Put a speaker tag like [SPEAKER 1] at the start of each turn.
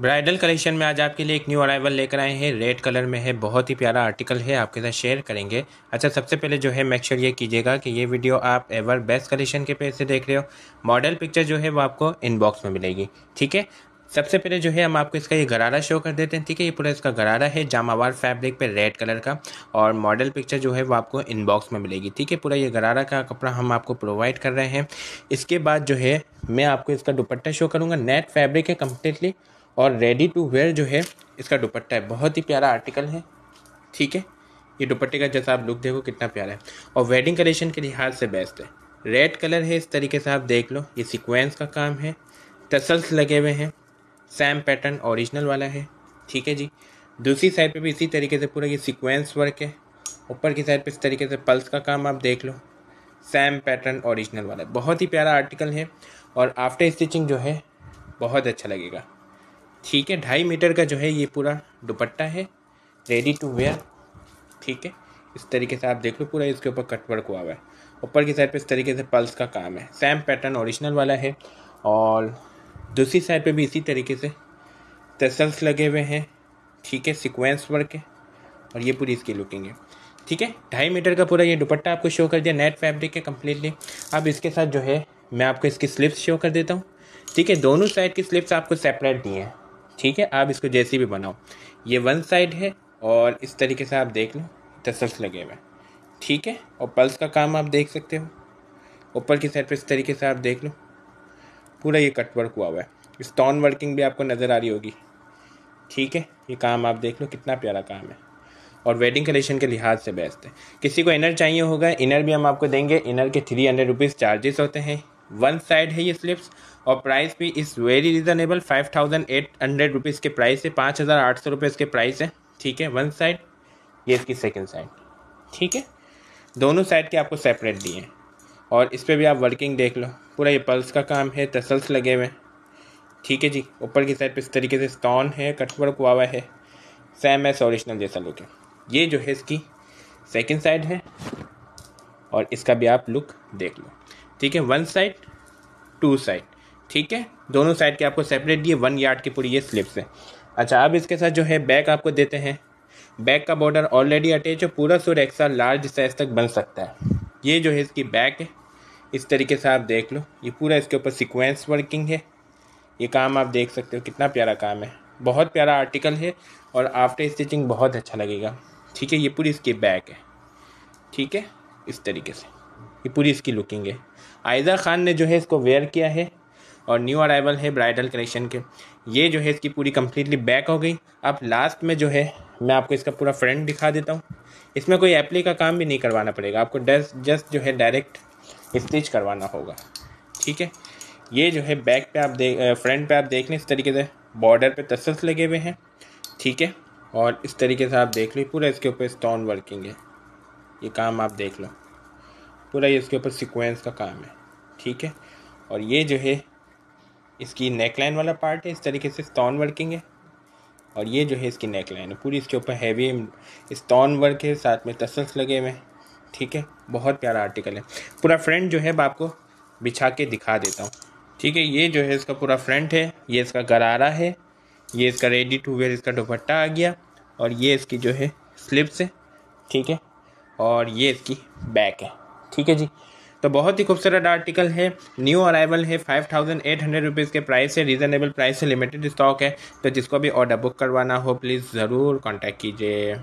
[SPEAKER 1] bridal collection में आज आपके लिए एक न्यू अराइवल लेकर आए हैं रेड कलर में है बहुत ही प्यारा आर्टिकल है आपके साथ शेयर करेंगे अच्छा सबसे पहले जो है मेक श्योर ये कीजिएगा कि ये वीडियो आप एवर बेस्ट कलेक्शन के पेज से देख रहे हो मॉडल पिक्चर जो है वो आपको इनबॉक्स में मिलेगी ठीक है सबसे पहले जो है हम आपको इसका ये गरारा शो कर देते हैं ठीक है ये पूरा इसका गरारा है जामावार फैब्रिक पे रेड कलर का और मॉडल पिक्चर जो है वो आपको इनबॉक्स में मिलेगी ठीक है पूरा ये गरारा का कपड़ा हम आपको प्रोवाइड कर रहे हैं इसके बाद जो है मैं आपको इसका दुपट्टा शो करूँगा नेट फैब्रिक है कम्प्लीटली और रेडी टू वेयर जो है इसका दुपट्टा है बहुत ही प्यारा आर्टिकल है ठीक है ये दुपट्टे का जैसा आप लुक देखो कितना प्यारा है और वेडिंग कलेक्शन के लिहाज से बेस्ट है रेड कलर है इस तरीके से आप देख लो ये सिक्वेंस का काम है टसल्स लगे हुए हैं सैम पैटर्न ओरिजिनल वाला है ठीक है जी दूसरी साइड पे भी इसी तरीके से पूरा ये सीक्वेंस वर्क है ऊपर की साइड पे इस तरीके से पल्स का काम आप देख लो सैम पैटर्न ओरिजिनल वाला बहुत ही प्यारा आर्टिकल है और आफ्टर स्टिचिंग जो है बहुत अच्छा लगेगा ठीक है ढाई मीटर का जो है ये पूरा दुपट्टा है रेडी टू वेयर ठीक है इस तरीके से आप देख लो पूरा इसके ऊपर कटवर्क हुआ हुआ है ऊपर की साइड पे इस तरीके से पल्स का काम है सेम पैटर्न ओरिजिनल वाला है और दूसरी साइड पे भी इसी तरीके से टेसल्स लगे हुए हैं ठीक है सिक्वेंस वर्क है और ये पूरी इसकी लुकिंग है ठीक है ढाई मीटर का पूरा ये दुपट्टा आपको शो कर दिया नेट फैब्रिक है कम्प्लीटली अब इसके साथ जो है मैं आपको इसकी स्लिप्स शो कर देता हूँ ठीक है दोनों साइड की स्लिप्स आपको सेपरेट दी हैं ठीक है आप इसको जैसी भी बनाओ ये वन साइड है और इस तरीके से आप देख लो टसल्स लगे हुए ठीक है और पल्स का काम आप देख सकते हो ऊपर की साइड पर इस तरीके से आप देख लो पूरा ये कट वर्क हुआ हुआ है स्टोन वर्किंग भी आपको नज़र आ रही होगी ठीक है ये काम आप देख लो कितना प्यारा काम है और वेडिंग कलेक्शन के लिहाज से बेस्ट है किसी को इनर चाहिए होगा इनर भी हम आपको देंगे इनर के थ्री हंड्रेड रुपीज़ चार्जेस होते हैं वन साइड है ये स्लिप्स और प्राइस भी is very reasonable five thousand eight hundred rupees के प्राइस है पाँच हज़ार आठ सौ रुपये इसके प्राइस है ठीक है वन साइड ये इसकी सेकेंड साइड ठीक है दोनों साइड के आपको सेपरेट दिए हैं और इस पर भी आप वर्किंग देख लो पूरा ये पल्स का काम है टसल्स लगे हुए हैं ठीक है जी ऊपर की साइड पर इस तरीके से स्टॉन है कटवर्क हुआ हुआ है सेम एस ओरिजिनल जैसा लुक है ये जो है इसकी सेकेंड साइड है और इसका भी आप लुक देख लो ठीक है वन साइड टू साइड ठीक है दोनों साइड के आपको सेपरेट दिए वन यार्ड की पूरी ये स्लिप्स है अच्छा अब इसके साथ जो है बैक आपको देते हैं बैक का बॉर्डर ऑलरेडी अटैच है पूरा सूर एक्सा लार्ज साइज तक बन सकता है ये जो है इसकी बैक है इस तरीके से आप देख लो ये पूरा इसके ऊपर सिक्वेंस वर्किंग है ये काम आप देख सकते हो कितना प्यारा काम है बहुत प्यारा आर्टिकल है और आफ्टर स्टिचिंग बहुत अच्छा लगेगा ठीक है ये पूरी इसकी बैक है ठीक है इस तरीके से ये पूरी इसकी लुकिंग है आयजा खान ने जो है इसको वेयर किया है और न्यू अराइवल है ब्राइडल कलेक्शन के ये जो है इसकी पूरी कम्प्लीटली बैक हो गई अब लास्ट में जो है मैं आपको इसका पूरा फ्रंट दिखा देता हूँ इसमें कोई एप्ली का काम भी नहीं करवाना पड़ेगा आपको डस्ट जस्ट जो है डायरेक्ट स्टिच करवाना होगा ठीक है ये जो है बैक पे आप देख फ्रंट पे आप देख लें इस तरीके से बॉर्डर पे तस्स लगे हुए हैं ठीक है और इस तरीके से आप देख लें पूरा इसके ऊपर स्टोन वर्किंग है ये काम आप देख लो पूरा ये इसके ऊपर सिक्वेंस का काम है ठीक है और ये जो है इसकी नेकलाइन वाला पार्ट है इस तरीके से स्टोन वर्किंग है और ये जो है इसकी नेकलाइन है पूरी इसके ऊपर हैवी स्टोन वर्क है साथ में तसल्स लगे हुए हैं ठीक है बहुत प्यारा आर्टिकल है पूरा फ्रंट जो है मैं आपको बिछा के दिखा देता हूँ ठीक है ये जो है इसका पूरा फ्रंट है ये इसका गरारा है ये इसका रेडी टू वेयर इसका दुपट्टा आ गया और ये इसकी जो है स्लिप्स है ठीक है और ये इसकी बैक है ठीक है जी तो बहुत ही खूबसूरत आर्टिकल है न्यू अराइवल है five thousand eight hundred rupees के प्राइस है रीज़नेबल प्राइस से लिमिटेड स्टॉक है तो जिसको भी ऑर्डर बुक करवाना हो प्लीज़ ज़रूर कॉन्टैक्ट कीजिए